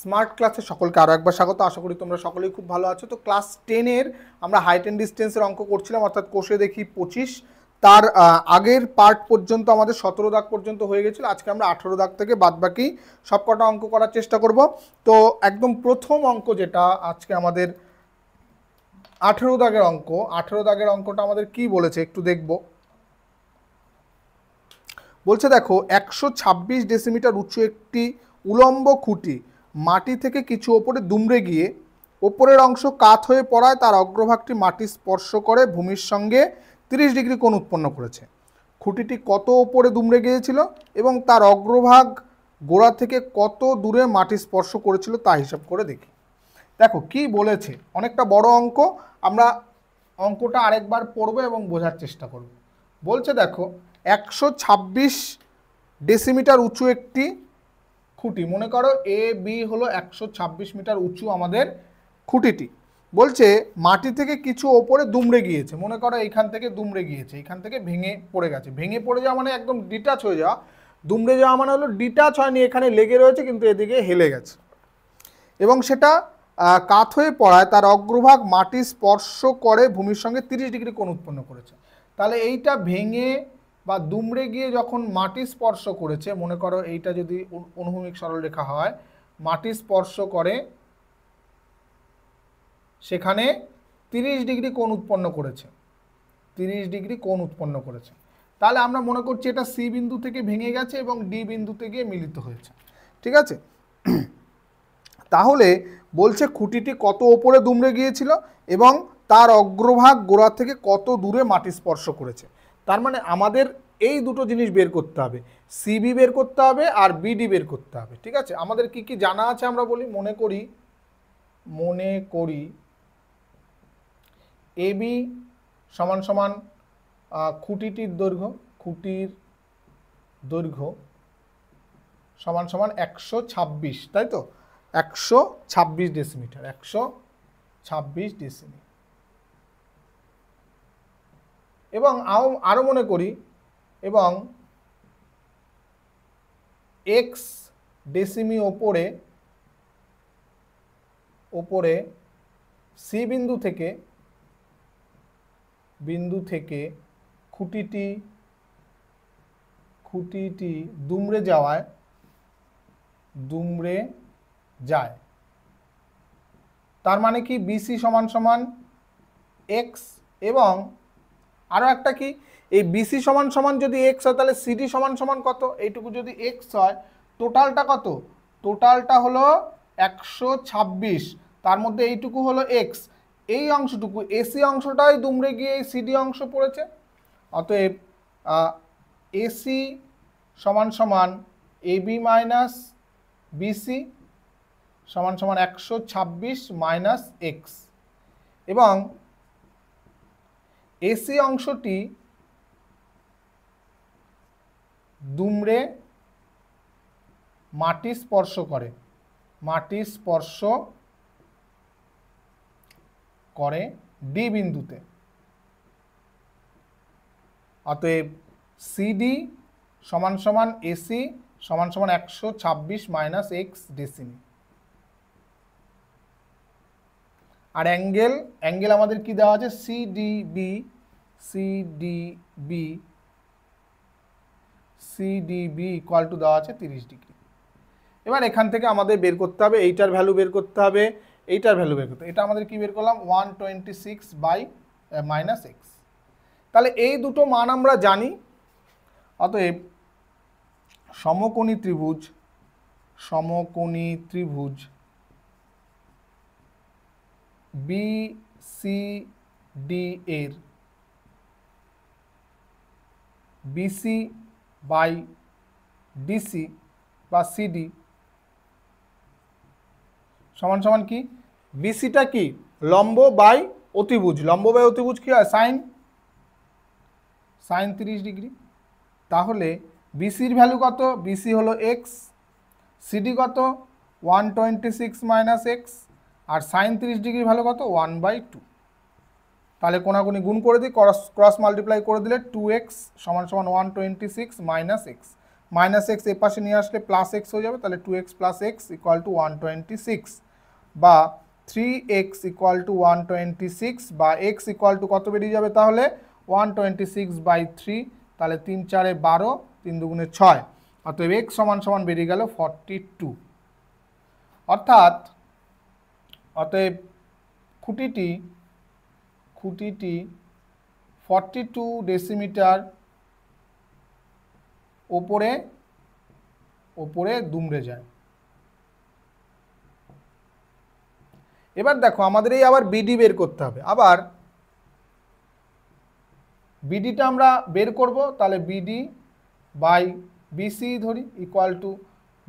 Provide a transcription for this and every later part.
Smart ক্লাসে সকলকে আরও একবার স্বাগত আশা করি তোমরা সকলেই খুব ভালো আছো তো ক্লাস টেনের আমরা হাইট অ্যান্ড ডিস্টেন্সের অঙ্ক করছিলাম অর্থাৎ কোষে দেখি পঁচিশ তার আগের পার্ট পর্যন্ত আমাদের সতেরো দাগ পর্যন্ত হয়ে গেছিলো আজকে আমরা আঠেরো দাগ থেকে বাদবাকি সব কটা অঙ্ক করার চেষ্টা করব তো একদম প্রথম অঙ্ক যেটা আজকে আমাদের আঠেরো দাগের অঙ্ক আঠেরো দাগের অঙ্কটা আমাদের কি বলেছে একটু দেখব বলছে দেখো একশো ছাব্বিশ ডেসিমিটার উঁচু একটি উলম্ব খুঁটি মাটি থেকে কিছু ওপরে দুমড়ে গিয়ে ওপরের অংশ কাত হয়ে পড়ায় তার অগ্রভাগটি মাটি স্পর্শ করে ভূমির সঙ্গে 30 ডিগ্রি কোণ উৎপন্ন করেছে খুঁটিটি কত ওপরে দুমড়ে গিয়েছিল এবং তার অগ্রভাগ গোড়া থেকে কত দূরে মাটি স্পর্শ করেছিল তা হিসাব করে দেখি দেখো কি বলেছে অনেকটা বড় অঙ্ক আমরা অঙ্কটা আরেকবার পড়বো এবং বোঝার চেষ্টা করব বলছে দেখো একশো ডেসিমিটার উঁচু একটি খুঁটি মনে করো এ বি হলো একশো মিটার উঁচু আমাদের খুঁটিটি বলছে মাটি থেকে কিছু ওপরে দুমড়ে গিয়েছে মনে করো এইখান থেকে দুমড়ে গিয়েছে এইখান থেকে ভেঙে পড়ে গেছে ভেঙে পড়ে যাওয়া মানে একদম ডিটাচ হয়ে যাওয়া দুমড়ে যাওয়া মানে হলো ডিটাচ হয়নি এখানে লেগে রয়েছে কিন্তু এদিকে হেলে গেছে এবং সেটা কাত হয়ে পড়ায় তার অগ্রভাগ মাটি স্পর্শ করে ভূমির সঙ্গে তিরিশ ডিগ্রি কোণ উৎপন্ন করেছে তাহলে এইটা ভেঙে বা দুমড়ে গিয়ে যখন মাটি স্পর্শ করেছে মনে করো এইটা যদি অনুভূমিক সরলরেখা হয় মাটি স্পর্শ করে সেখানে তিরিশ ডিগ্রি কোণ উৎপন্ন করেছে তিরিশ ডিগ্রি কোণ উৎপন্ন করেছে তাহলে আমরা মনে করছি এটা সি বিন্দু থেকে ভেঙে গেছে এবং ডি বিন্দুতে গিয়ে মিলিত হয়েছে ঠিক আছে তাহলে বলছে খুঁটিটি কত ওপরে দুমড়ে গিয়েছিল এবং তার অগ্রভাগ গোড়া থেকে কত দূরে মাটি স্পর্শ করেছে তার মানে আমাদের এই দুটো জিনিস বের করতে হবে সিবি বের করতে হবে আর বিডি বের করতে হবে ঠিক আছে আমাদের কি কি জানা আছে আমরা বলি মনে করি মনে করি এবি সমান সমান খুঁটিটির দৈর্ঘ্য খুঁটির দৈর্ঘ্য সমান সমান একশো ছাব্বিশ তাই তো একশো ছাব্বিশ ডেসিমিটার একশো ছাব্বিশ ডেসিমিটার এবং আরও মনে করি এবং এক্স ডেসিমি ওপরে ওপরে সি বিন্দু থেকে বিন্দু থেকে খুঁটিটি খুঁটিটি দুমড়ে যাওয়ায় দুমড়ে যায় তার মানে কি বিসি সমান সমান এক্স এবং আরও একটা কি এই বিসি সমান সমান যদি এক্স হয় তাহলে সিডি সমান সমান কত এইটুকু যদি এক্স হয় টোটালটা কত টোটালটা হলো একশো ছাব্বিশ তার মধ্যে এইটুকু হলো এক্স এই অংশটুকু এসি অংশটাই দুমড়ে গিয়ে এই সিডি অংশ পড়েছে অতএব এসি সমান সমান এবি মাইনাস বিসি সমান সমান একশো ছাব্বিশ মাইনাস এক্স এবং এসি অংশটি দুমড়ে মাটি স্পর্শ করে মাটি স্পর্শ করে ডি বিন্দুতে অতএব সিডি সমান সমান এসি সমান সমান একশো ছাব্বিশ মাইনাস এক্স ডেসিমি আর অ্যাঙ্গেল অ্যাঙ্গেল আমাদের কি দেওয়া আছে সিডিবি সিডিবি সিডিবি ইকুয়াল টু দেওয়া আছে তিরিশ ডিগ্রি এবার এখান থেকে আমাদের বের করতে হবে এইটার ভ্যালু বের করতে হবে এইটার ভ্যালু বের করতে এটা আমাদের কি বের করলাম one twenty six by minus x তাহলে এই দুটো মান আমরা জানি অতএব সমকোণী ত্রিভুজ সমকোণী ত্রিভুজ বি সি ডি এর বিসি বাই ডিসি বা সিডি সমান সমান কি বিসিটা কি লম্ব বাই অতিভুজ লম্ব বাই অতিভুজ কি হয় সাইন সাইন তিরিশ ডিগ্রি তাহলে বিসির ভ্যালু কত বিসি হলো এক্স সিডি কত one twenty six minus x আর সাইন তিরিশ ডিগ্রি ভ্যালু কত ওয়ান বাই টু তাহলে কোনাগুনি গুণ করে দিই ক্রস ক্রস মাল্টিপ্লাই করে দিলে টু এক্স সমান সমান one twenty six minus x minus x এ পাশে নিয়ে আসলে প্লাস এক্স হয়ে যাবে তাহলে two x plus x equal to one twenty six বা three x equal to one twenty six বা এক্স ইকুয়াল টু কত বেরিয়ে যাবে তাহলে one twenty six by three তাহলে তিন চারে বারো তিন দুগুণে ছয় অতএব এক্স সমান সমান বেরিয়ে গেল ফর্টি টু অর্থাৎ অতএব খুঁটিটি খুঁটিটি ফর্টি টু ডেসিমিটার ওপরে ওপরে দুমড়ে যায় এবার দেখো আমাদের এই আবার বিডি বের করতে হবে আবার বিডিটা আমরা বের করব তাহলে বিডি বাই বিসি ধরি ইকুয়াল টু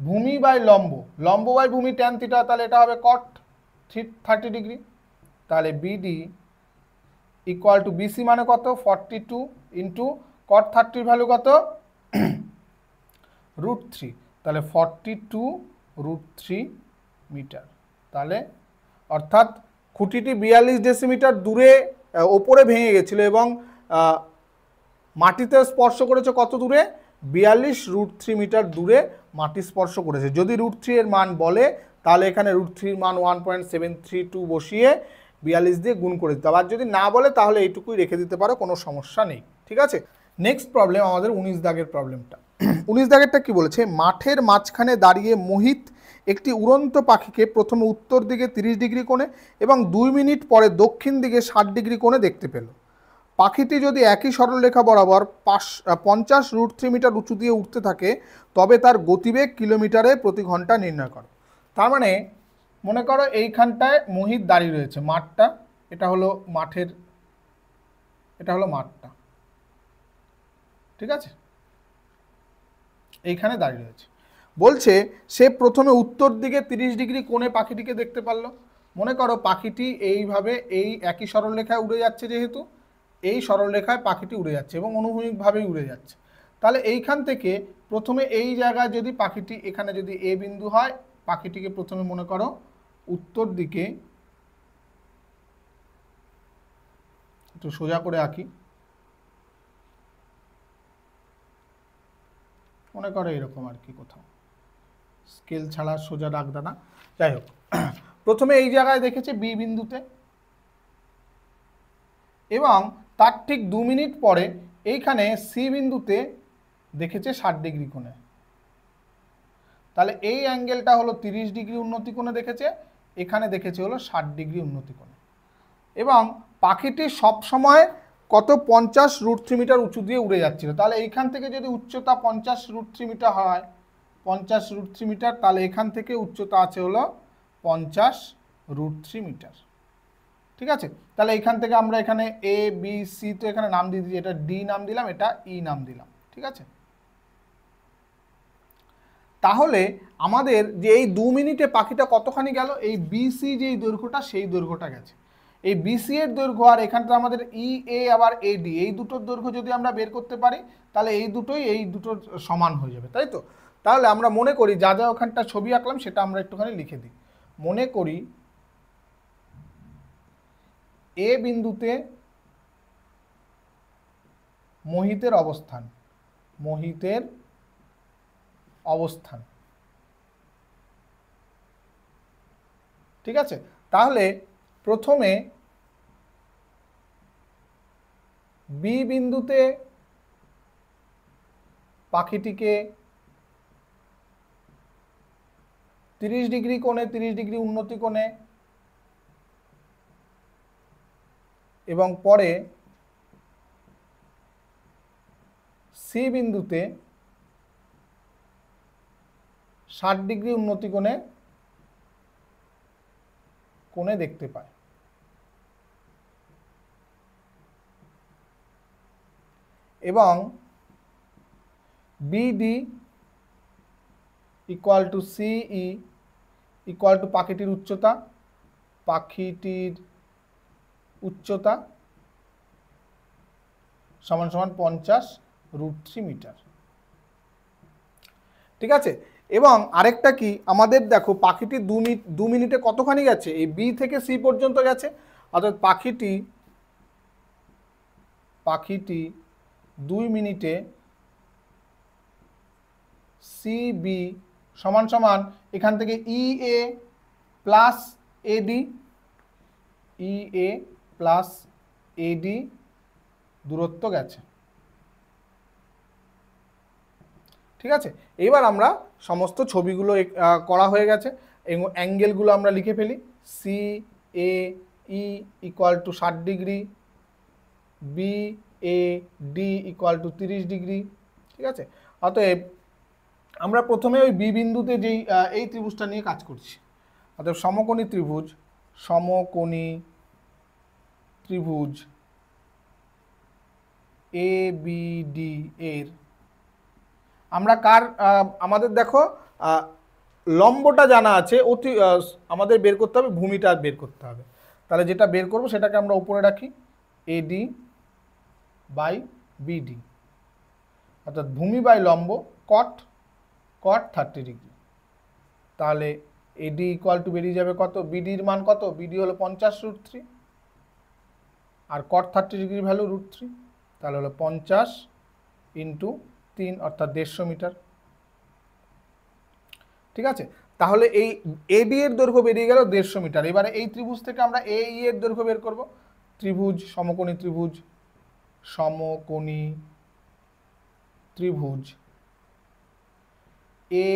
ভূমি বাই লম্ব লম্ব বাই ভূমি ট্যান থিটা তাহলে এটা হবে কট থ্রি থার্টি ডিগ্রি তাহলে বিডি ইকুয়াল টু বিসি মানে কত ফর্টি টু ইন্টু কট থার্টির ভ্যালু কত রুট থ্রি তাহলে forty two root three metre তাহলে অর্থাৎ খুঁটিটি বিয়াল্লিশ ডেসিমিটার দূরে ওপরে ভেঙে গেছিলো এবং মাটিতে স্পর্শ করেছে কত দূরে বিয়াল্লিশ রুট থ্রি মিটার দূরে মাটি স্পর্শ করেছে যদি রুট থ্রি এর মান বলে তাহলে এখানে রুট থ্রির মান one point seven three two বসিয়ে বিয়াল্লিশ দিয়ে গুণ করে দিতে আর যদি না বলে তাহলে এইটুকুই রেখে দিতে পারো কোনো সমস্যা নেই ঠিক আছে নেক্সট প্রবলেম আমাদের উনিশ দাগের প্রবলেমটা উনিশ দাগেরটা কি বলেছে মাঠের মাঝখানে দাঁড়িয়ে মোহিত একটি উড়ন্ত পাখিকে প্রথমে উত্তর দিকে তিরিশ ডিগ্রি কোণে এবং দুই মিনিট পরে দক্ষিণ দিকে ষাট ডিগ্রি কোণে দেখতে পেল পাখিটি যদি একই সরলরেখা বরাবর পাঁচ পঞ্চাশ রুট থ্রি মিটার উঁচু দিয়ে উঠতে থাকে তবে তার গতিবেগ কিলোমিটারে প্রতি ঘন্টা নির্ণয় করে তার মানে মনে করো এইখানটায় মহিত দাঁড়িয়ে রয়েছে মাঠটা এটা হলো মাঠের এটা হলো মাঠটা ঠিক আছে এইখানে দাঁড়িয়ে রয়েছে বলছে সে প্রথমে উত্তর দিকে 30 ডিগ্রি কোণে পাখিটিকে দেখতে পারলো মনে করো পাখিটি এইভাবে এই একই সরলরেখায় উড়ে যাচ্ছে যেহেতু এই সরলরেখায় পাখিটি উড়ে যাচ্ছে এবং অনুভূমিকভাবেই উড়ে যাচ্ছে তাহলে এইখান থেকে প্রথমে এই জায়গায় যদি পাখিটি এখানে যদি এ বিন্দু হয় পাখিটিকে প্রথমে মনে করো উত্তর দিকে একটু সোজা করে আঁকি মনে করো এরকম আর কি কোথাও স্কেল ছাড়া সোজা ডাকদানা যাই হোক প্রথমে এই জায়গায় দেখেছে বি বিন্দুতে এবং তার ঠিক দু মিনিট পরে এইখানে সি বিন্দুতে দেখেছে ষাট ডিগ্রি কোণে তাহলে এই অ্যাঙ্গেলটা হলো তিরিশ ডিগ্রি উন্নতি কোণে দেখেছে এখানে দেখেছে হলো ষাট ডিগ্রি উন্নতি কোণে এবং পাখিটি সবসময় কত পঞ্চাশ রুট থ্রি মিটার উঁচু দিয়ে উড়ে যাচ্ছিল তাহলে এইখান থেকে যদি উচ্চতা পঞ্চাশ রুট থ্রি মিটার হয় পঞ্চাশ রুট থ্রি মিটার তাহলে এখান থেকে উচ্চতা আছে হলো পঞ্চাশ রুট থ্রি মিটার ঠিক আছে তাহলে এখান থেকে আমরা এখানে এ বি সি তো এখানে নাম দিয়ে দিচ্ছি এটা ডি নাম দিলাম এটা ই e নাম দিলাম ঠিক আছে তাহলে আমাদের যে এই দু মিনিটে পাখিটা কতখানি গেল এই বিসি যেই দৈর্ঘ্যটা সেই দৈর্ঘ্যটা গেছে এই বিসি এর দৈর্ঘ্য আর এখানটা আমাদের ই e, এ আবার এডি এই দুটোর দৈর্ঘ্য যদি আমরা বের করতে পারি তাহলে এই দুটোই এই দুটোর সমান হয়ে যাবে তাই তো তাহলে আমরা মনে করি যা যা ওখানটা ছবি আঁকলাম সেটা আমরা একটুখানি লিখে দিই মনে করি এ বিন্দুতে মোহিতের অবস্থান মোহিতের অবস্থান ঠিক আছে তাহলে প্রথমে বি বিন্দুতে পাখিটিকে তিরিশ ডিগ্রি কোণে তিরিশ ডিগ্রি উন্নতি কোণে এবং পরে সি বিন্দুতে ষাট ডিগ্রি উন্নতি কোণে কোণে দেখতে পায় এবং BD equal to CE equal to পাখিটির উচ্চতা পাখিটির উচ্চতা সমান সমান পঞ্চাশ রুট থ্রি মিটার ঠিক আছে এবং আরেকটা কি আমাদের দেখো পাখিটি দু মিনিট দু মিনিটে কতখানি গেছে এই বি থেকে সি পর্যন্ত গেছে অর্থাৎ পাখিটি পাখিটি দুই মিনিটে সি বি সমান সমান এখান থেকে ই এ প্লাস এডি ই এ প্লাস এডি দূরত্ব গেছে ঠিক আছে এবার আমরা সমস্ত ছবিগুলো করা হয়ে গেছে এবং অ্যাঙ্গেলগুলো আমরা লিখে ফেলি C A E equal to ষাট degree B A D equal to তিরিশ ডিগ্রি ঠিক আছে অতএব আমরা প্রথমে ওই বি বিন্দুতে যেই এই ত্রিভুজটা নিয়ে কাজ করছি অতএব সমকোণী ত্রিভুজ সমকোণী ত্রিভুজ এ বি ডি এর আমরা কার আমাদের দেখো লম্বটা জানা আছে অতি আমাদের বের করতে হবে ভূমিটা বের করতে হবে তাহলে যেটা বের করব সেটাকে আমরা উপরে রাখি এডি বাই বিডি অর্থাৎ ভূমি বাই লম্ব কট কট থার্টি ডিগ্রি তাহলে এডি ইকুয়াল টু বেরিয়ে যাবে কত বিডির মান কত বিডি হলো পঞ্চাশ রুট থ্রি আর cot thirty degree value root three তাহলে হলো পঞ্চাশ ইন্টু তিন অর্থাৎ দেড়শো মিটার ঠিক আছে তাহলে এই এ বি এর দৈর্ঘ্য বেরিয়ে গেল দেড়শো মিটার এবারে এই ত্রিভুজ থেকে আমরা এ ই এর দৈর্ঘ্য বের করব ত্রিভুজ সমকোণী ত্রিভুজ সমকোণী ত্রিভুজ এ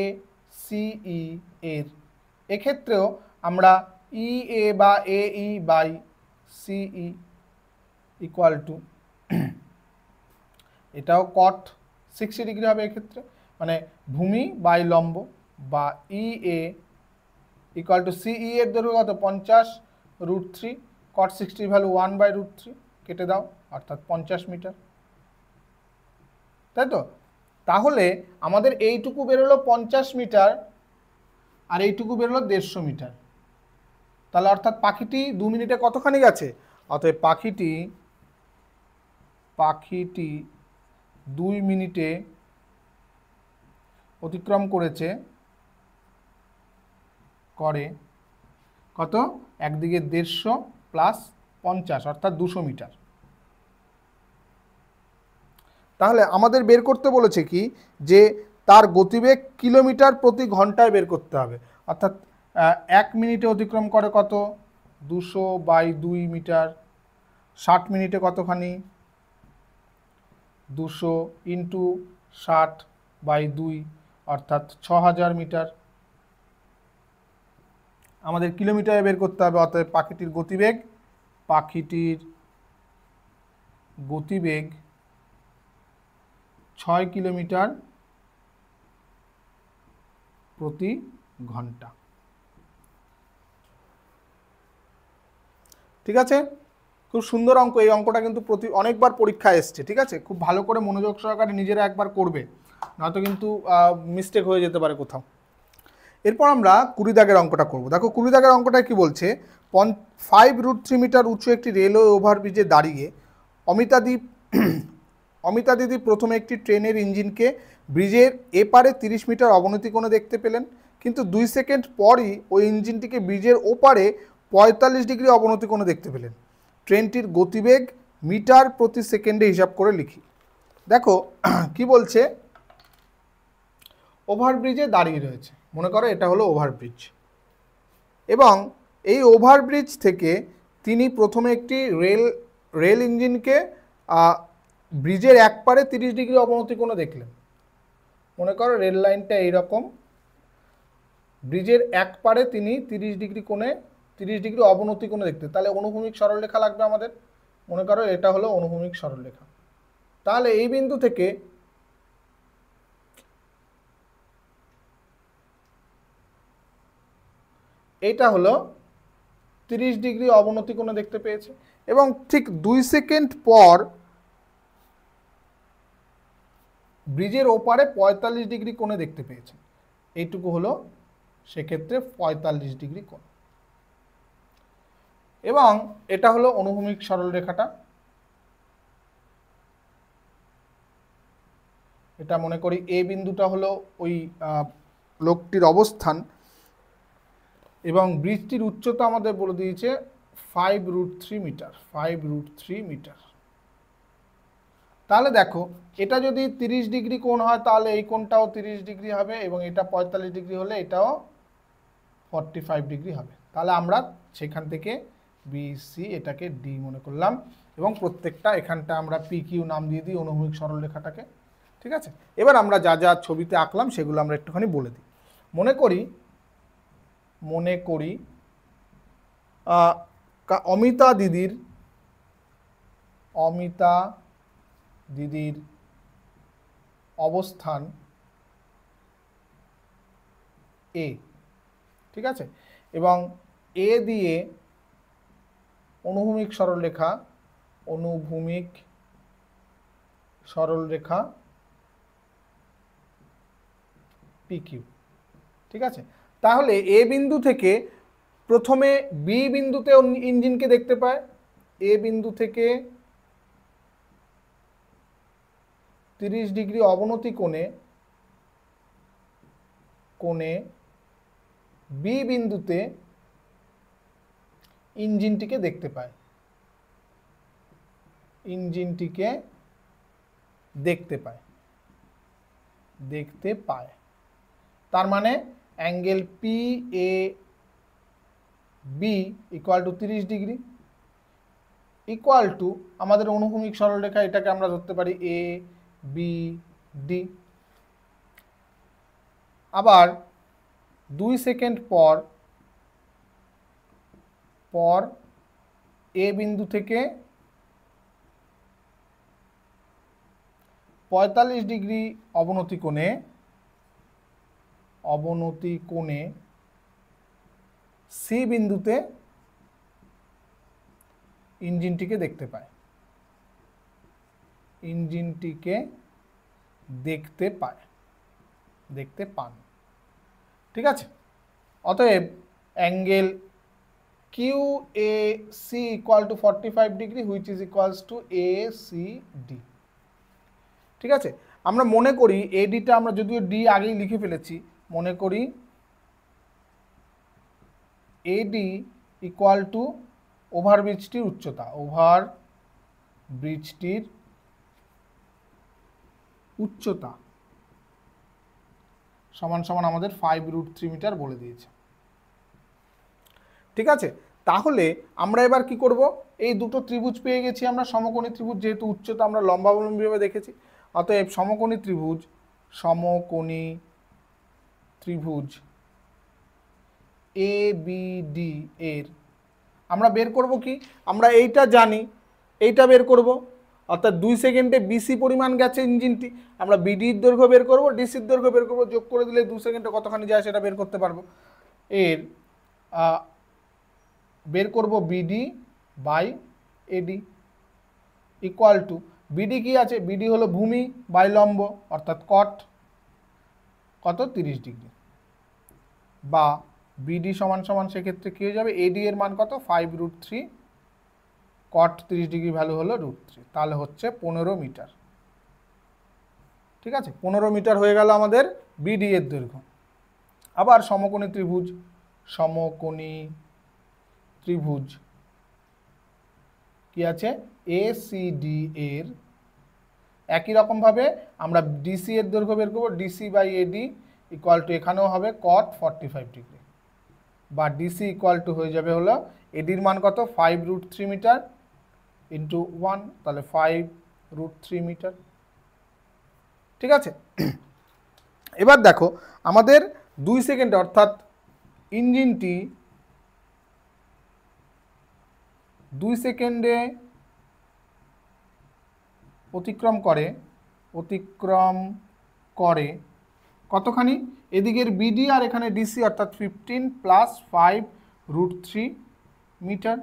সিই এর এক্ষেত্রেও আমরা ই এ বা A E by CE equal to এটাও কট সিক্সটি ডিগ্রি হবে এক্ষেত্রে মানে ভূমি বাই লম্ব বা ই এ ইকুয়াল টু সিই এর দৈর্ঘ্য কত পঞ্চাশ রুট থ্রি কট সিক্সটির value one by root three কেটে দাও অর্থাৎ পঞ্চাশ মিটার তাই তো তাহলে আমাদের এইটুকু বেরোলো পঞ্চাশ মিটার আর এইটুকু বেরোলো দেড়শো মিটার তাহলে অর্থাৎ পাখিটি দু মিনিটে কতখানি গেছে অতএব পাখিটি পাখিটি দুই মিনিটে অতিক্রম করেছে করে কত একদিকে দেড়শো প্লাস পঞ্চাশ অর্থাৎ দুশো মিটার তাহলে আমাদের বের করতে বলেছে কি যে তার গতিবেগ কিলোমিটার প্রতি ঘন্টায় বের করতে হবে অর্থাৎ এক মিনিটে অতিক্রম করে কত দুশো বাই দুই মিটার ষাট মিনিটে কতখানি দুশো ইন্টু ষাট বাই দুই অর্থাৎ ছ হাজার মিটার আমাদের কিলোমিটারে বের করতে হবে অর্থাৎ পাখিটির গতিবেগ পাখিটির গতিবেগ ছয় কিলোমিটার প্রতি ঘন্টা ঠিক আছে খুব সুন্দর অঙ্ক এই অঙ্কটা কিন্তু প্রতি অনেকবার পরীক্ষায় এসছে ঠিক আছে খুব ভালো করে মনোযোগ সহকারে নিজেরা একবার করবে নয়তো কিন্তু মিস্টেক হয়ে যেতে পারে কোথাও এরপর আমরা কুড়ি দাগের অঙ্কটা করব দেখো কুড়ি দাগের অঙ্কটা কি বলছে পন ফাইভ রুট থ্রি মিটার উঁচু একটি রেলওয়ে ওভারব্রিজে দাঁড়িয়ে অমিতাদি অমিতা দিদি প্রথমে একটি ট্রেনের ইঞ্জিনকে ব্রিজের এপারে তিরিশ মিটার অবনতি কোণে দেখতে পেলেন কিন্তু দুই সেকেন্ড পরই ওই ইঞ্জিনটিকে ব্রিজের ওপারে পঁয়তাল্লিশ ডিগ্রি অবনতি কোণে দেখতে পেলেন ট্রেনটির গতিবেগ মিটার প্রতি সেকেন্ডে হিসাব করে লিখি দেখো কি বলছে ওভারব্রিজে দাঁড়িয়ে রয়েছে মনে করো এটা হলো ওভারব্রিজ এবং এই ওভারব্রিজ থেকে তিনি প্রথমে একটি রেল রেল ইঞ্জিনকে ব্রিজের এক পারে তিরিশ ডিগ্রি অবনতি কোণে দেখলেন মনে করো রেল লাইনটা এইরকম ব্রিজের এক পারে তিনি তিরিশ ডিগ্রি কোণে তিরিশ ডিগ্রি অবনতি কোণে দেখতে তাহলে অনুভূমিক সরলরেখা লাগবে আমাদের মনে করো এটা হলো অনুভূমিক সরলরেখা তাহলে এই বিন্দু থেকে এটা হলো 30 ডিগ্রি অবনতি কোণে দেখতে পেয়েছে এবং ঠিক দুই সেকেন্ড পর ব্রিজের ওপারে পঁয়তাল্লিশ ডিগ্রি কোণে দেখতে পেয়েছে এইটুকু হলো সেক্ষেত্রে পঁয়তাল্লিশ ডিগ্রি কোণ এবং এটা হলো অনুভূমিক সরলরেখাটা এটা মনে করি এ বিন্দুটা হলো ওই লোকটির অবস্থান এবং ব্রিজটির উচ্চতা আমাদের বলে দিয়েছে five root three metre five root three metre তাহলে দেখো এটা যদি তিরিশ ডিগ্রি কোন হয় তাহলে এই কোনটাও তিরিশ ডিগ্রি হবে এবং এটা পঁয়তাল্লিশ ডিগ্রি হলে এটাও ফাইভ ডিগ্রি হবে তাহলে আমরা সেখান থেকে বি সি এটাকে ডি মনে করলাম এবং প্রত্যেকটা এখানটা আমরা পি কিউ নাম দিয়ে দিই অনুভূমিক সরলরেখাটাকে ঠিক আছে এবার আমরা যা যা ছবিতে আঁকলাম সেগুলো আমরা একটুখানি বলে দিই মনে করি মনে করি অমিতা দিদির অমিতা দিদির অবস্থান এ ঠিক আছে এবং এ দিয়ে অনুভূমিক সরলরেখা অনুভূমিক সরলরেখা পিকিউ ঠিক আছে তাহলে এ বিন্দু থেকে প্রথমে বি বিন্দুতে ইঞ্জিনকে দেখতে পায় এ বিন্দু থেকে তিরিশ ডিগ্রি অবনতি কোণে কোণে বি বিন্দুতে ইঞ্জিনটিকে দেখতে পায় ইঞ্জিনটিকে দেখতে পায় দেখতে পায় তার মানে angle P A B equal to তিরিশ ডিগ্রি ইকুয়াল টু আমাদের অনুভূমিক সরলরেখা এটাকে আমরা ধরতে পারি এ বি ডি আবার দুই সেকেন্ড পর পর এ বিন্দু থেকে পঁয়তাল্লিশ ডিগ্রি অবনতি কোণে অবনতি কোণে সি বিন্দুতে ইঞ্জিনটিকে দেখতে পায় ইঞ্জিনটিকে দেখতে পায় দেখতে পান ঠিক আছে অতএব angle QAC equal to 45 degree which is equals to ACD ঠিক আছে আমরা মনে করি এডিটা আমরা যদিও ডি আগেই লিখে ফেলেছি মনে করি এডি ইকুয়াল টু ওভার ব্রিজটির উচ্চতা ওভার ব্রিজটির উচ্চতা সমান সমান আমাদের ফাইভ রুট থ্রি মিটার বলে দিয়েছে ঠিক আছে তাহলে আমরা এবার কি করব এই দুটো ত্রিভুজ পেয়ে গেছি আমরা সমকোণী ত্রিভুজ যেহেতু উচ্চতা আমরা লম্বাবলম্বীভাবে দেখেছি অতএব সমকোণী ত্রিভুজ সমকোণী ত্রিভুজ এ বি ডি এর আমরা বের করব কি আমরা এইটা জানি এইটা বের করব অর্থাৎ দুই সেকেন্ডে বিসি পরিমাণ গেছে ইঞ্জিনটি আমরা বিডির দৈর্ঘ্য বের করব ডিসির দৈর্ঘ্য বের করব যোগ করে দিলে দু সেকেন্ডে কতখানি যায় সেটা বের করতে পারবো এর বের করব BD by AD equal to BD কি আছে বিডি হলো ভূমি বাই লম্ব অর্থাৎ কট কত তিরিশ ডিগ্রি বা বিডি সমান সমান সেক্ষেত্রে কী হয়ে যাবে এডি এর মান কত ফাইভ রুট থ্রি কট তিরিশ ডিগ্রি ভ্যালু হলো রুট থ্রি তাহলে হচ্ছে পনেরো মিটার ঠিক আছে পনেরো মিটার হয়ে গেল আমাদের বিডি এর দৈর্ঘ্য আবার সমকোণী ত্রিভুজ সমকোণী ত্রিভুজ কি আছে এ সি ডি এর একই রকমভাবে আমরা ডিসি এর দৈর্ঘ্য বের করবো DC by AD equal to এখানেও হবে কট ফর্টি ফাইভ ডিগ্রি বা ডিসি ইকুয়াল টু হয়ে যাবে হলো এডির মান কত five root three metre into one তাহলে ফাইভ রুট থ্রি মিটার ঠিক আছে এবার দেখো আমাদের দুই সেকেন্ড অর্থাৎ ইঞ্জিনটি দুই সেকেন্ডে অতিক্রম করে অতিক্রম করে কতখানি এদিকের বিডি আর এখানে ডিসি অর্থাৎ fifteen plus five root three metre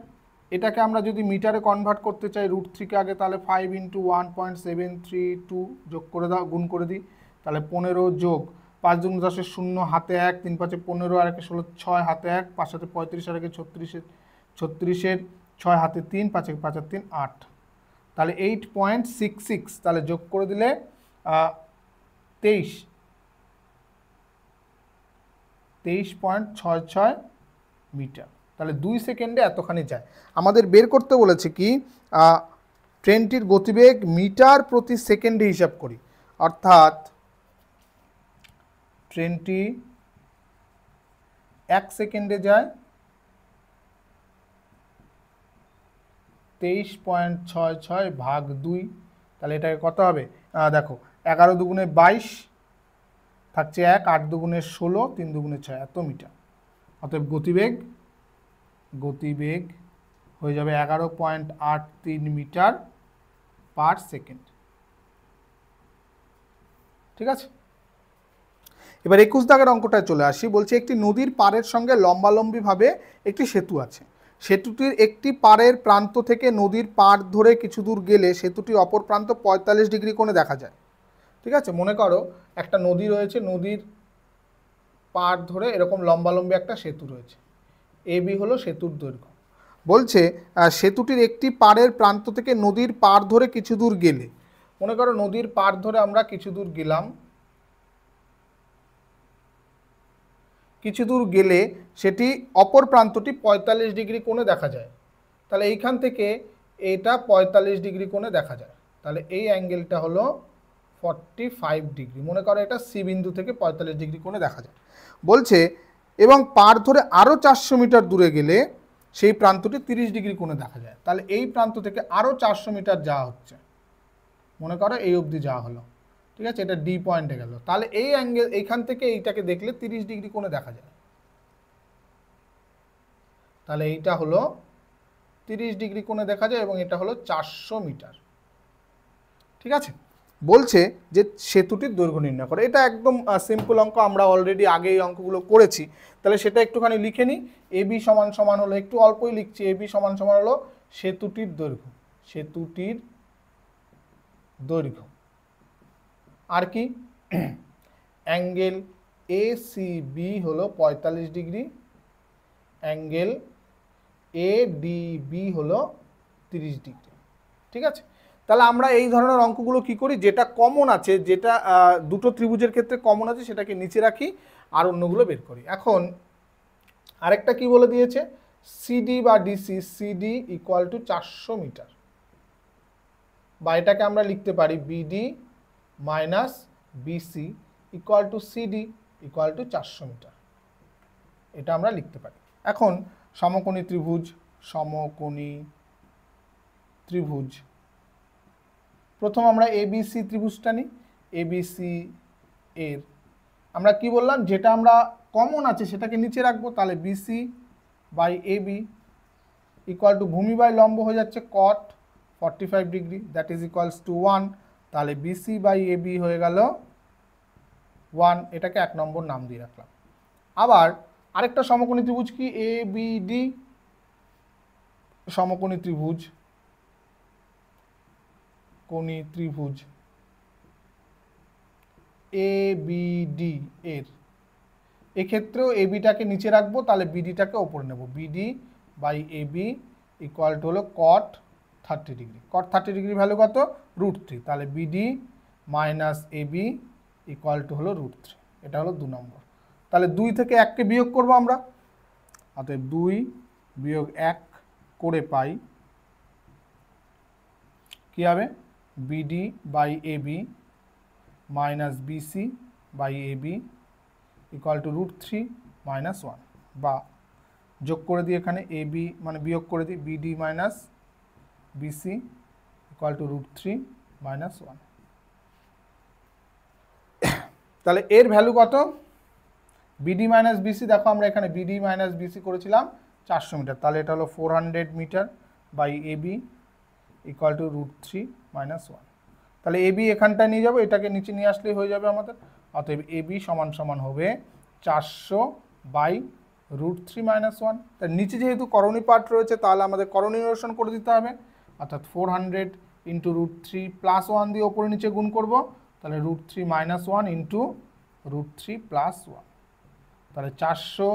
এটাকে আমরা যদি মিটারে কনভার্ট করতে চাই রুট থ্রিকে আগে তাহলে five into one point seven three two যোগ করে দাও গুণ করে দিই তাহলে পনেরো যোগ পাঁচ দুগুণ দশের শূন্য হাতে এক তিন পাঁচে পনেরো আর একে ষোলো ছয় হাতে এক পাঁচ সাথে পঁয়ত্রিশ আর একে ছত্রিশের ছত্রিশের ছয় হাতে তিন পাঁচ এক পাঁচ তিন আট তাহলে এইট পয়েন্ট সিক্স সিক্স তাহলে যোগ করে দিলে তেইশ তেইশ পয়েন্ট ছয় ছয় মিটার তাহলে দুই সেকেন্ডে এতখানি যায় আমাদের বের করতে বলেছে কি ট্রেনটির গতিবেগ মিটার প্রতি সেকেন্ডে হিসাব করি অর্থাৎ ট্রেনটি এক সেকেন্ডে যায় তেইশ পয়েন্ট ছয় ছয় ভাগ দুই তাহলে এটাকে কত হবে দেখো এগারো দুগুণে বাইশ থাকছে এক আট দুগুণে ষোলো তিন দুগুণে ছয় এত মিটার অতএব গতিবেগ গতিবেগ হয়ে যাবে এগারো পয়েন্ট আট তিন মিটার পার সেকেন্ড ঠিক আছে এবার একুশ দাগের অঙ্কটায় চলে আসি বলছি একটি নদীর পাড়ের সঙ্গে লম্বালম্বিভাবে একটি সেতু আছে সেতুটির একটি পাড়ের প্রান্ত থেকে নদীর পাড় ধরে কিছু দূর গেলে সেতুটি অপর প্রান্ত পঁয়তাল্লিশ ডিগ্রি কোণে দেখা যায় ঠিক আছে মনে করো একটা নদী রয়েছে নদীর পাড় ধরে এরকম লম্বালম্বি একটা সেতু রয়েছে এ বি হলো সেতুর দৈর্ঘ্য বলছে সেতুটির একটি পাড়ের প্রান্ত থেকে নদীর পাড় ধরে কিছু দূর গেলে মনে করো নদীর পাড় ধরে আমরা কিছু দূর গেলাম কিছু দূর গেলে সেটি অপর প্রান্তটি ৪৫ ডিগ্রি কোণে দেখা যায় তাহলে এইখান থেকে এটা ৪৫ ডিগ্রি কোণে দেখা যায় তাহলে এই অ্যাঙ্গেলটা হলো ফর্টি ফাইভ ডিগ্রি মনে করো এটা সি বিন্দু থেকে ৪৫ ডিগ্রি কোণে দেখা যায় বলছে এবং পার ধরে আরও চারশো মিটার দূরে গেলে সেই প্রান্তটি 30 ডিগ্রি কোণে দেখা যায় তাহলে এই প্রান্ত থেকে আরও চারশো মিটার যাওয়া হচ্ছে মনে করো এই অবধি যাওয়া হলো ঠিক আছে এটা ডি পয়েন্টে গেল তাহলে এই অ্যাঙ্গেল এইখান থেকে এইটাকে দেখলে তিরিশ ডিগ্রি কোণে দেখা যায় তাহলে এইটা হলো তিরিশ ডিগ্রি কোণে দেখা যায় এবং এটা হলো চারশো মিটার ঠিক আছে বলছে যে সেতুটির দৈর্ঘ্য নির্ণয় করে এটা একদম সিম্পল অঙ্ক আমরা অলরেডি আগে এই অঙ্কগুলো করেছি তাহলে সেটা একটুখানি লিখে নিই এ বি সমান সমান হলো একটু অল্পই লিখছি এবি সমান সমান হলো সেতুটির দৈর্ঘ্য সেতুটির দৈর্ঘ্য আর কি অ্যাঙ্গেল এ সি বি হলো পঁয়তাল্লিশ degree angle A D B হলো তিরিশ ডিগ্রি ঠিক আছে তাহলে আমরা এই ধরনের অঙ্কগুলো কি করি যেটা কমন আছে যেটা দুটো ত্রিভুজের ক্ষেত্রে কমন আছে সেটাকে নিচে রাখি আর অন্যগুলো বের করি এখন আরেকটা কি বলে দিয়েছে সিডি বা ডিসি সিডি ইকুয়াল টু চারশো মিটার বা এটাকে আমরা লিখতে পারি BD minus BC equal to CD equal to চারশো মিটার এটা আমরা লিখতে পারি এখন সমকোণী ত্রিভুজ সমকোণী ত্রিভুজ প্রথম আমরা এবিসি ত্রিভুজটা নিই এবিসি এর আমরা কি বললাম যেটা আমরা কমন আছে সেটাকে নিচে রাখবো তাহলে BC by A B equal to ভূমি বাই লম্ব হয়ে যাচ্ছে cot forty five degree that is equals to one তাহলে বিসি বাই এ বি হয়ে গেল ওয়ান এটাকে এক নম্বর নাম দিয়ে রাখলাম আবার আরেকটা সমকোণী ত্রিভুজ কি এ বি ডি সমকোণী ত্রিভুজ কোনি ত্রিভুজ এ বি ডি এর এক্ষেত্রেও এ বিটাকে নিচে রাখবো তাহলে বিডিটাকে ওপরে নেব BD by A B equal to হলো cot thirty degree cot thirty degree value কত রুট থ্রি তাহলে BD minus A AB equal to হলো রুট থ্রি এটা হলো দু নম্বর তাহলে দুই থেকে এককে বিয়োগ করব আমরা অতএব দুই বিয়োগ এক করে পাই কী হবে BD by A B minus BC by A AB equal to root three minus one বা যোগ করে দিই এখানে এ বি মানে বিয়োগ করে দিই BD minus BC equal to root 3 minus 1. তাহলে এর ভ্যালু কত বিডি মাইনাস বিসি দেখো আমরা এখানে বিডি মাইনাস বিসি করেছিলাম চারশো মিটার তাহলে এটা হলো four hundred metre by A B equal to root three minus one তাহলে এ বি এখানটায় নিয়ে যাবো এটাকে নিচে নিয়ে আসলেই হয়ে যাবে আমাদের অতএব এ বি সমান সমান হবে চারশো by root three minus one তার নিচে যেহেতু করণী পার্ট রয়েছে তাহলে আমাদের করণী নিরসন করে দিতে হবে অর্থাৎ four hundred into root three plus one দিয়ে ওপরে নিচে গুণ করব তাহলে root three minus one into root three plus one তাহলে চারশো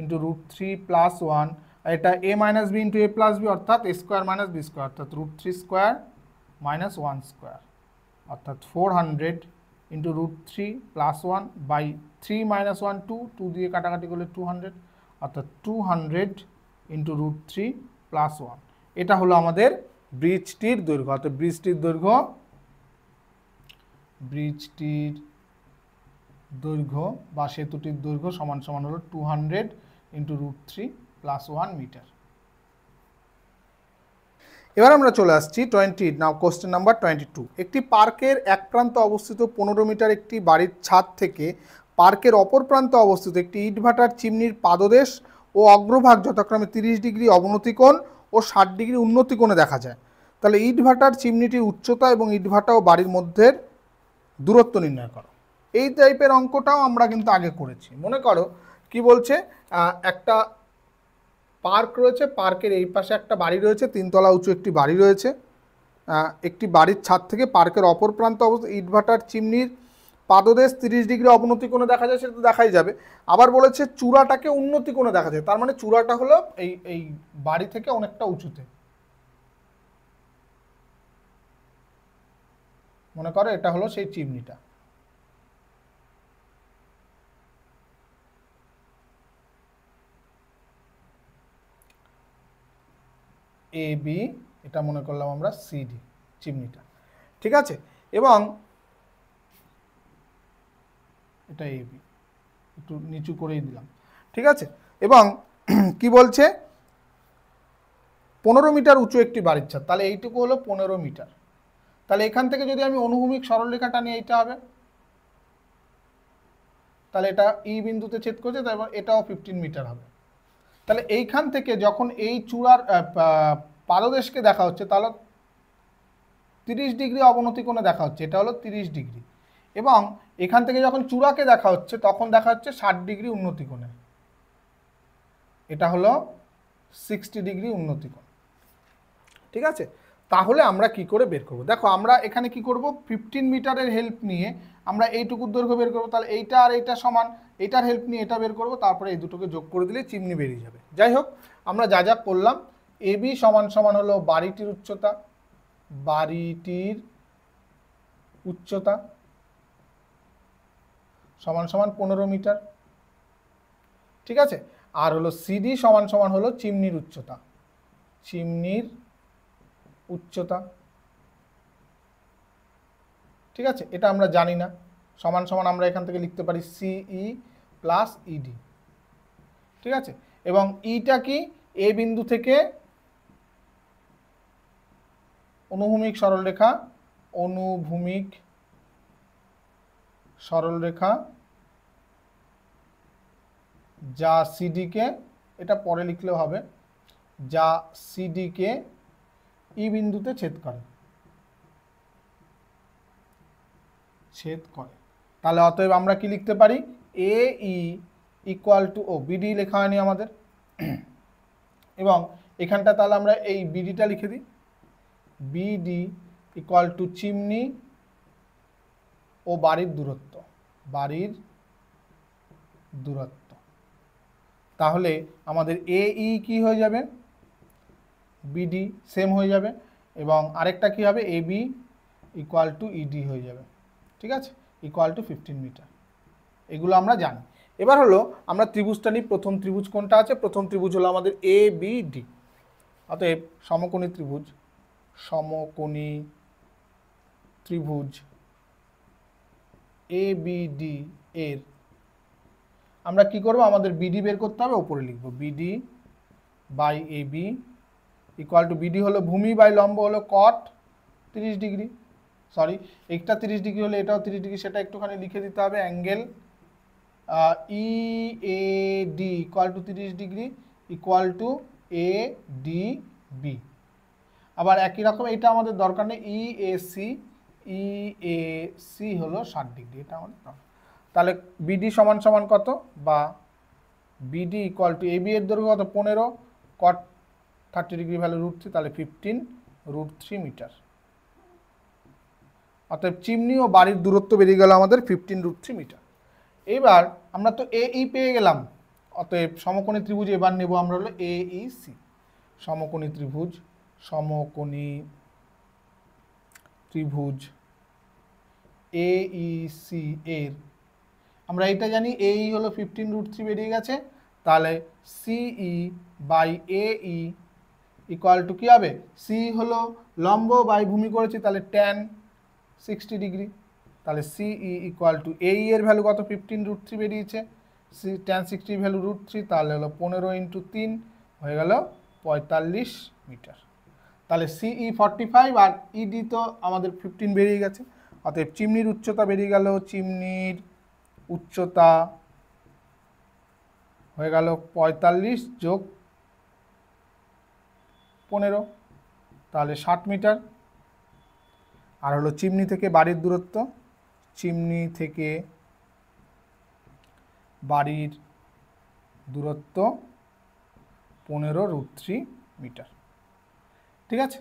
into root three plus one এটা A minus B into A plus B অর্থাৎ A square minus B square অর্থাৎ root three square minus one square অর্থাৎ four hundred into root three plus one by three minus one two two দিয়ে কাটাকাটি করলে two hundred অর্থাৎ two hundred into root three plus one এটা হলো আমাদের ব্রিজটির দৈর্ঘ্য অর্থাৎ ব্রিজটির দৈর্ঘ্য ব্রিজটির দৈর্ঘ্য বা সেতুটির দৈর্ঘ্য সমান সমান হলো two hundred into root three plus one metre এবার আমরা চলে আসছি twenty now question number twenty two একটি পার্কের এক প্রান্ত অবস্থিত পনেরো মিটার একটি বাড়ির ছাদ থেকে পার্কের অপর প্রান্ত অবস্থিত একটি ইটভাটার চিমনির পাদদেশ ও অগ্রভাগ যথাক্রমে তিরিশ ডিগ্রি অবনতিকোণ ও ষাট ডিগ্রি উন্নতি কোণে দেখা যায় তাহলে ইটভাটার চিমনিটির উচ্চতা এবং ইটভাটা ও বাড়ির মধ্যে দূরত্ব নির্ণয় করো এই টাইপের অঙ্কটাও আমরা কিন্তু আগে করেছি মনে করো কি বলছে একটা পার্ক রয়েছে পার্কের এই পাশে একটা বাড়ি রয়েছে তিনতলা উঁচু একটি বাড়ি রয়েছে একটি বাড়ির ছাদ থেকে পার্কের অপর প্রান্ত অবস্থা ইটভাটার চিমনির পাদদেশ তিরিশ ডিগ্রি অবনতি কোণে দেখা যায় সেটা তো দেখাই যাবে আবার বলেছে চূড়াটাকে উন্নতি কোণে দেখা যায় তার মানে চূড়াটা হলো এই এই বাড়ি থেকে অনেকটা উঁচুতে মনে করো এটা হলো সেই চিমনিটা এ বি এটা মনে করলাম আমরা সিডি চিমনিটা ঠিক আছে এবং এটা এবি একটু নিচু করেই দিলাম ঠিক আছে এবং কি বলছে পনেরো মিটার উঁচু একটি বাড়ির ছাদ তাহলে এইটুকু হলো পনেরো মিটার তাহলে এখান থেকে যদি আমি অনুভূমিক সরলরেখাটা নিয়ে এইটা হবে তাহলে এটা ই বিন্দুতে ছেদ করছে তারপর এটাও ফিফটিন মিটার হবে তাহলে এইখান থেকে যখন এই চূড়ার পাদদেশকে দেখা হচ্ছে তাহলে তিরিশ ডিগ্রি অবনতি কোণে দেখা হচ্ছে এটা হলো তিরিশ ডিগ্রি এবং এখান থেকে যখন চূড়াকে দেখা হচ্ছে তখন দেখা হচ্ছে ষাট ডিগ্রি উন্নতি কোণে এটা হলো সিক্সটি ডিগ্রি উন্নতি কোণ ঠিক আছে তাহলে আমরা কি করে বের করব দেখো আমরা এখানে কি করব ফিফটিন মিটারের হেল্প নিয়ে আমরা এইটুকুর দৈর্ঘ্য বের করবো তাহলে এইটা আর এইটা সমান এটার হেল্প নিয়ে এটা বের করব তারপরে এই দুটোকে যোগ করে দিলে চিমনি বেরিয়ে যাবে যাই হোক আমরা যা যা করলাম এ বি সমান সমান হলো বাড়িটির উচ্চতা বাড়িটির উচ্চতা সমান সমান পনেরো মিটার ঠিক আছে আর হলো সিডি সমান সমান হলো চিমনির উচ্চতা চিমনির উচ্চতা ঠিক আছে এটা আমরা জানি না সমান সমান আমরা এখান থেকে লিখতে পারি সিই প্লাস ইডি ঠিক আছে এবং ইটা e কি এ বিন্দু থেকে অনুভূমিক সরলরেখা অনুভূমিক সরলরেখা যা সিডিকে এটা পরে লিখলে হবে যা সিডিকে ই e বিন্দুতে ছেদ করে ছেদ করে তাহলে অতএব আমরা কি লিখতে পারি এ ই ইকুয়াল টু ও বিডি লেখা হয়নি আমাদের এবং এখানটা তাহলে আমরা এই বিডিটা লিখে দিই বিডি ইকুয়াল টু চিমনি ও বাড়ির দূরত্ব বাড়ির দূরত্ব তাহলে আমাদের এ ই কি হয়ে যাবে বিডি সেম হয়ে যাবে এবং আরেকটা কি হবে A B equal to ED হয়ে যাবে ঠিক আছে ইকুয়াল টু ফিফটিন মিটার এগুলো আমরা জানি এবার হলো আমরা ত্রিভুজটা নিই প্রথম ত্রিভুজ কোনটা আছে প্রথম ত্রিভুজ হলো আমাদের এ বি ডি অতএব সমকোণী ত্রিভুজ সমকোণী ত্রিভুজ এ বিডি এর আমরা কি করব আমাদের বিডি বের করতে হবে ওপরে লিখব BD by A B equal to BD হলো ভূমি বাই লম্ব হলো কট তিরিশ ডিগ্রি সরি একটা তিরিশ ডিগ্রি হলে এটাও তিরিশ ডিগ্রি সেটা একটুখানি লিখে দিতে হবে angle E A D equal to তিরিশ degree equal to A D B আবার একই রকম এটা আমাদের দরকার নেই ই A C E A C হলো ষাট ডিগ্রি এটা আমাদের তাহলে বিডি সমান সমান কত বা বিডি ইকুয়াল টু এবি এর দৈর্ঘ্য কত পনেরো cot thirty degree value root three তাহলে ফিফটিন রুট থ্রি মিটার অতএব চিমনি ও বাড়ির দূরত্ব বেরিয়ে গেল আমাদের ফিফটিন রুট থ্রি মিটার এবার আমরা তো এ ই e পেয়ে গেলাম অতএব সমকোণী ত্রিভুজ এবার নেব আমরা হলো এ ই সি সমকোণী ত্রিভুজ সমকোণী ত্রিভুজ এইসি e, এর আমরা এটা জানি এই e হলো ফিফটিন রুট থ্রি বেরিয়ে গেছে তাহলে সিই বাই এই ইকুয়াল টু কী হবে সি হলো লম্ব বাই ভূমি করেছি তাহলে টেন সিক্সটি ডিগ্রি তাহলে সিই ইকুয়াল টু এই এর ভ্যালু কত ফিফটিন রুট থ্রি বেরিয়েছে C tan sixty value root three তাহলে হলো পনেরো ইন্টু তিন হয়ে গেল পঁয়তাল্লিশ মিটার তাহলে সিই ফর্টি ফাইভ আর ইডি e তো আমাদের ফিফটিন বেরিয়ে গেছে অতএব চিমনির উচ্চতা বেরিয়ে গেল চিমনির উচ্চতা হয়ে গেল পঁয়তাল্লিশ যোগ পনেরো তাহলে ষাট মিটার আর হলো চিমনি থেকে বাড়ির দূরত্ব চিমনি থেকে বাড়ির দূরত্ব পনেরো রুট থ্রি মিটার ঠিক আছে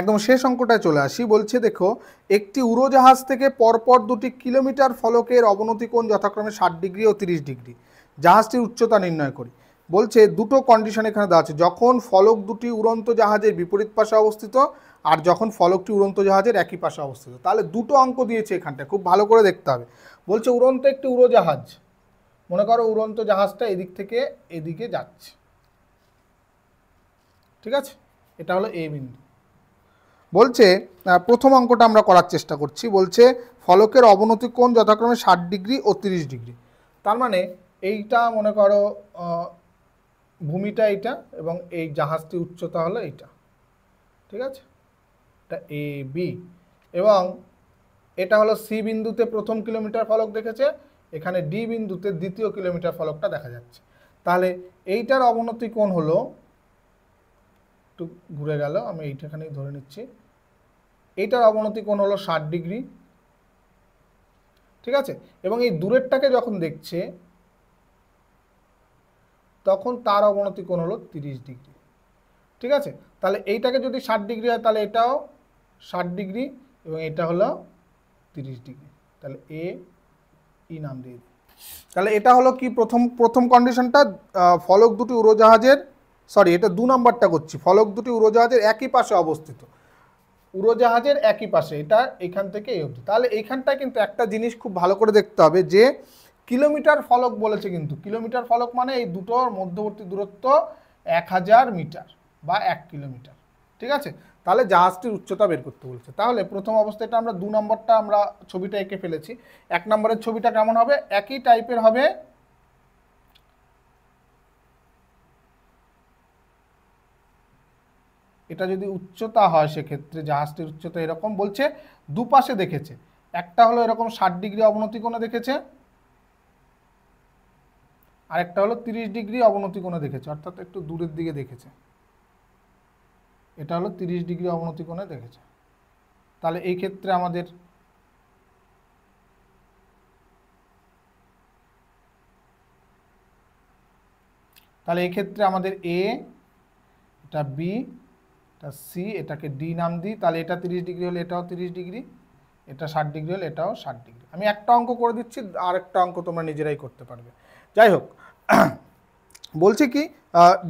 একদম শেষ অঙ্কটায় চলে আসি বলছে দেখো একটি উড়োজাহাজ থেকে পরপর দুটি কিলোমিটার ফলকের অবনতি কোণ যথাক্রমে ষাট ডিগ্রি ও তিরিশ ডিগ্রি জাহাজটির উচ্চতা নির্ণয় করি বলছে দুটো কন্ডিশন এখানে দেওয়া আছে যখন ফলক দুটি উড়ন্ত জাহাজের বিপরীত পাশে অবস্থিত আর যখন ফলকটি উড়ন্ত জাহাজের একই পাশে অবস্থিত তাহলে দুটো অঙ্ক দিয়েছে এখানটা খুব ভালো করে দেখতে হবে বলছে উড়ন্ত একটি উড়োজাহাজ মনে করো উড়ন্ত জাহাজটা এদিক থেকে এদিকে যাচ্ছে ঠিক আছে এটা হলো এ বিন্দু বলছে প্রথম অঙ্কটা আমরা করার চেষ্টা করছি বলছে ফলকের অবনতি কোণ যথাক্রমে ষাট ডিগ্রি ও তিরিশ ডিগ্রি তার মানে এইটা মনে করো ভূমিটা এইটা এবং এই জাহাজটি উচ্চতা হলো এইটা ঠিক আছে এটা এ বি এবং এটা হলো সি বিন্দুতে প্রথম কিলোমিটার ফলক দেখেছে এখানে ডি বিন্দুতে দ্বিতীয় কিলোমিটার ফলকটা দেখা যাচ্ছে তাহলে এইটার অবনতি কোণ হলো একটু ঘুরে গেল আমি এইটাখানেই ধরে নিচ্ছি এইটার অবনতি কোণ হলো ষাট ডিগ্রি ঠিক আছে এবং এই দূরেরটাকে যখন দেখছে তখন তার অবনতি কোণ হলো তিরিশ ডিগ্রি ঠিক আছে তাহলে এইটাকে যদি ষাট ডিগ্রি হয় তাহলে এটাও ষাট ডিগ্রি এবং এটা হলো তিরিশ ডিগ্রি তাহলে এ ই নাম দিয়ে তাহলে এটা হলো কি প্রথম প্রথম কন্ডিশনটা ফলক দুটি উড়োজাহাজের সরি এটা দু নম্বরটা করছি ফলক দুটি উড়োজাহাজের একই পাশে অবস্থিত উড়োজাহাজের একই পাশে এটা এখান থেকে এই অবধি তাহলে এইখানটা কিন্তু একটা জিনিস খুব ভালো করে দেখতে হবে যে কিলোমিটার ফলক বলেছে কিন্তু কিলোমিটার ফলক মানে এই দুটোর মধ্যবর্তী দূরত্ব এক হাজার মিটার বা এক কিলোমিটার ঠিক আছে তাহলে জাহাজটির উচ্চতা বের করতে বলছে তাহলে প্রথম এটা আমরা দু নম্বরটা আমরা ছবিটা এঁকে ফেলেছি এক নম্বরের ছবিটা কেমন হবে একই টাইপের হবে এটা যদি উচ্চতা হয় সেক্ষেত্রে জাহাজটির উচ্চতা এরকম বলছে দুপাশে দেখেছে একটা হলো এরকম ষাট ডিগ্রি অবনতি কোণে দেখেছে আরেকটা হলো তিরিশ ডিগ্রি অবনতি কোণে দেখেছে অর্থাৎ একটু দূরের দিকে দেখেছে এটা হলো তিরিশ ডিগ্রি অবনতি কোণে দেখেছে তাহলে এই ক্ষেত্রে আমাদের তাহলে এই ক্ষেত্রে আমাদের এটা বি এটা সি এটাকে ডি নাম দিই তাহলে এটা তিরিশ ডিগ্রি হলে এটাও তিরিশ ডিগ্রি এটা ষাট ডিগ্রি হলে এটাও ষাট ডিগ্রি আমি একটা অঙ্ক করে দিচ্ছি আর একটা অঙ্ক তোমরা নিজেরাই করতে পারবে যাই হোক বলছি কি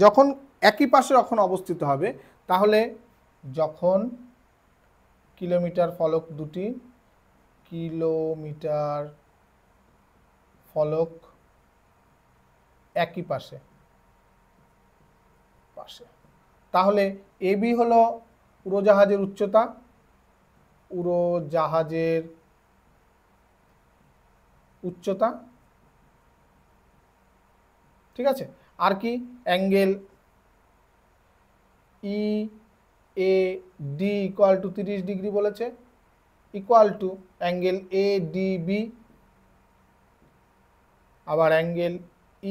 যখন একই পাশে যখন অবস্থিত হবে তাহলে যখন কিলোমিটার ফলক দুটি কিলোমিটার ফলক একই পাশে পাশে তাহলে এবি হলো উড়োজাহাজের উচ্চতা উড়োজাহাজের উচ্চতা ঠিক আছে আর কি angle E A D equal to তিরিশ ডিগ্রি বলেছে equal to angle A D B আবার অ্যাঙ্গেল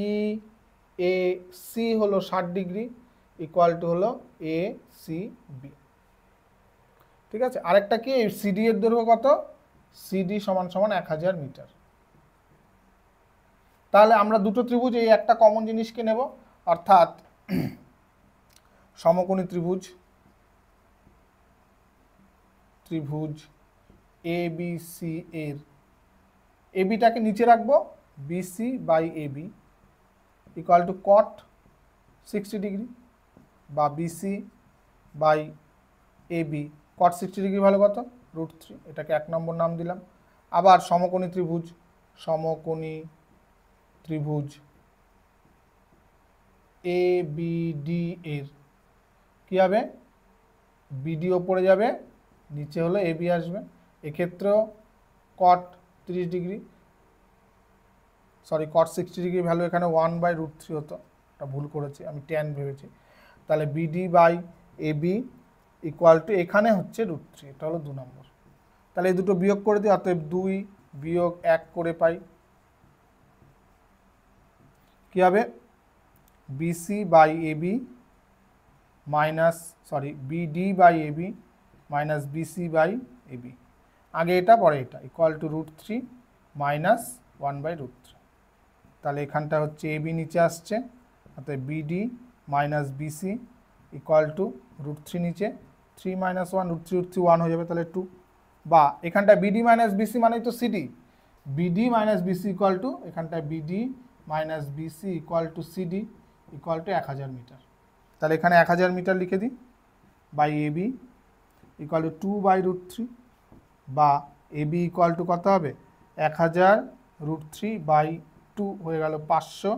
ই এ সি হলো ষাট ডিগ্রি ইকুয়াল টু হলো এ সি বি ঠিক আছে আরেকটা কি সিডি এর দৈর্ঘ্য কত সিডি সমান সমান এক হাজার মিটার তাহলে আমরা দুটো ত্রিভুজ এই একটা কমন জিনিসকে নেব অর্থাৎ সমকোণী ত্রিভুজ ত্রিভুজ এ বি সি এর এ বিটাকে নিচে রাখবো BC by A B equal to cot sixty degree বা BC by A B cot sixty degree value কত রুট থ্রি এটাকে এক নম্বর নাম দিলাম আবার সমকোণী ত্রিভুজ সমকোণী ত্রিভুজ এ বিডি এর কী হবে বিডি ওপরে যাবে নিচে হলো এ বি আসবে এক্ষেত্রেও কট ত্রিশ degree sorry cot sixty degree value এখানে ওয়ান বাই রুট থ্রি হতো এটা ভুল করেছি আমি টেন ভেবেছি তাহলে BD by A B equal to এখানে হচ্ছে রুট থ্রি এটা হলো দু নম্বর তাহলে এই দুটো বিয়োগ করে দিই অতএব দুই বিয়োগ এক করে পাই কী হবে BC by A B minus sorry BD by A B minus BC by A B আগে এটা পরে এটা equal to root three minus one by root three তাহলে এখানটা হচ্ছে এ বি নিচে আসছে অর্থাৎ BD minus BC equal to root three নিচে three minus one root three root three one হয়ে যাবে তাহলে টু বা এখানটা বিডি মাইনাস বিসি মানেই তো CD BD minus BC equal to এখানটা BD minus BC equal to CD equal to এক হাজার মিটার তাহলে এখানে এক হাজার মিটার লিখে দিই by A B equal to two by root three বা এ বি ইকুয়াল টু কত হবে এক হাজার রুট থ্রি বাই টু হয়ে গেল পাঁচশো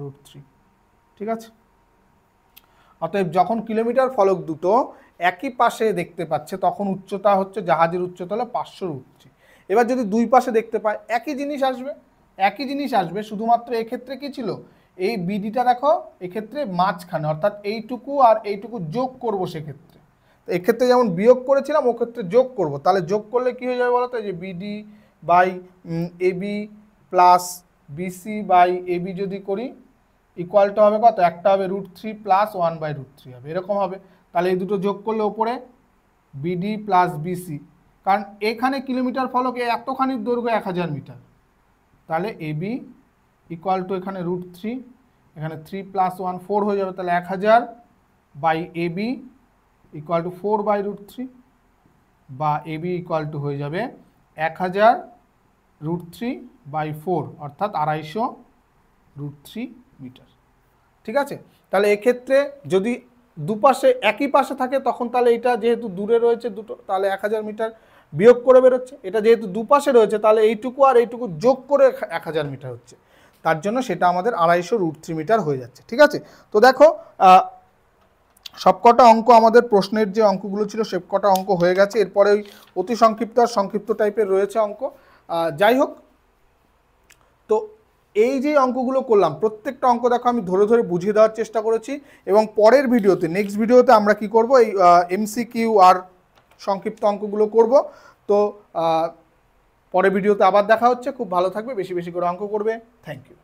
রুট থ্রি ঠিক আছে অতএব যখন কিলোমিটার ফলক দুটো একই পাশে দেখতে পাচ্ছে তখন উচ্চতা হচ্ছে জাহাজের উচ্চতা হলো পাঁচশোর উচ্চে এবার যদি দুই পাশে দেখতে পায় একই জিনিস আসবে একই জিনিস আসবে শুধুমাত্র এক্ষেত্রে কী ছিল এই বিডিটা দেখো এক্ষেত্রে মাঝখানে অর্থাৎ এইটুকু আর এইটুকু যোগ করবো সেক্ষেত্রে তো এক্ষেত্রে যেমন বিয়োগ করেছিলাম ক্ষেত্রে যোগ করব তাহলে যোগ করলে কি হয়ে যাবে বলো তো যে BD by AB plus BC by AB যদি করি ইকুয়ালটা হবে কত একটা হবে root three plus one by root three হবে এরকম হবে তাহলে এই দুটো যোগ করলে ওপরে বিডি প্লাস বিসি কারণ এখানে কিলোমিটার ফলকে এতখানি দৈর্ঘ্য এক হাজার মিটার তাহলে এ বি ইকুয়াল টু এখানে রুট থ্রি এখানে থ্রি প্লাস ওয়ান ফোর হয়ে যাবে তাহলে এক হাজার by A B equal to four by root three বা এ বি ইকুয়াল টু হয়ে যাবে এক হাজার রুট থ্রি বাই ফোর অর্থাৎ আড়াইশো রুট থ্রি মিটার ঠিক আছে তাহলে এক্ষেত্রে যদি দুপাশে একই পাশে থাকে তখন তাহলে এটা যেহেতু দূরে রয়েছে দুটো তাহলে এক হাজার মিটার বিয়োগ করে বেরোচ্ছে এটা যেহেতু দুপাশে রয়েছে তাহলে এইটুকু আর এইটুকু যোগ করে এক হাজার মিটার হচ্ছে তার জন্য সেটা আমাদের আড়াইশো রুট থ্রি মিটার হয়ে যাচ্ছে ঠিক আছে তো দেখো সবকটা অঙ্ক আমাদের প্রশ্নের যে অঙ্কগুলো ছিল সে কটা অঙ্ক হয়ে গেছে এরপরে ওই অতি সংক্ষিপ্ত আর সংক্ষিপ্ত টাইপের রয়েছে অঙ্ক যাই হোক তো এই যে অঙ্কগুলো করলাম প্রত্যেকটা অঙ্ক দেখো আমি ধরে ধরে বুঝিয়ে দেওয়ার চেষ্টা করেছি এবং পরের ভিডিওতে নেক্সট ভিডিওতে আমরা কি করব এই এমসি কিউ আর সংক্ষিপ্ত অঙ্কগুলো করব তো পরের ভিডিওতে আবার দেখা হচ্ছে খুব ভালো থাকবে বেশি বেশি করে অঙ্ক করবে থ্যাংক ইউ